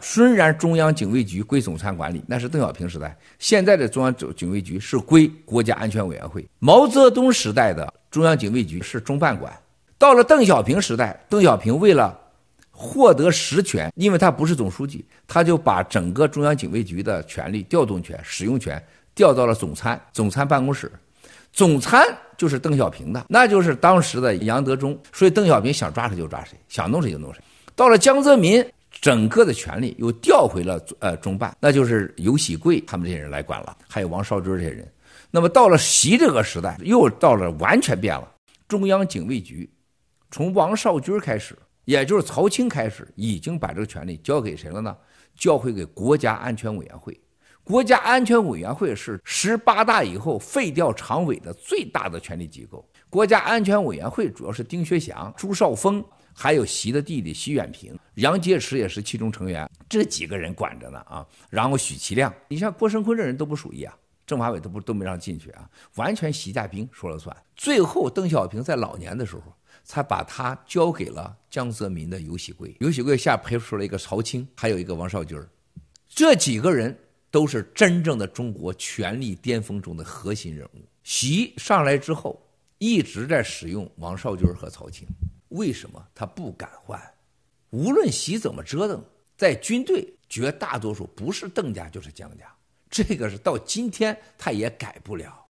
虽然中央警卫局归总参管理，那是邓小平时代。现在的中央警卫局是归国家安全委员会。毛泽东时代的中央警卫局是中办管。到了邓小平时代，邓小平为了获得实权，因为他不是总书记，他就把整个中央警卫局的权力、调动权、使用权调到了总参。总参办公室，总参就是邓小平的，那就是当时的杨德忠。所以邓小平想抓谁就抓谁，想弄谁就弄谁。到了江泽民。整个的权力又调回了呃中办，那就是尤喜贵他们这些人来管了，还有王少军这些人。那么到了习这个时代，又到了完全变了。中央警卫局从王少军开始，也就是曹清开始，已经把这个权力交给谁了呢？交回给国家安全委员会。国家安全委员会是十八大以后废掉常委的最大的权力机构。国家安全委员会主要是丁学祥、朱少峰还有习的弟弟习远平，杨洁篪也是其中成员，这几个人管着呢啊。然后许其亮，你像郭声琨这人都不属于啊，政法委都不都没让进去啊，完全习大兵说了算。最后邓小平在老年的时候，才把他交给了江泽民的游喜贵，游喜贵下培出了一个曹青，还有一个王少军，这几个人都是真正的中国权力巅峰中的核心人物。习上来之后，一直在使用王少军和曹青。为什么他不敢换？无论习怎么折腾，在军队绝大多数不是邓家就是江家，这个是到今天他也改不了。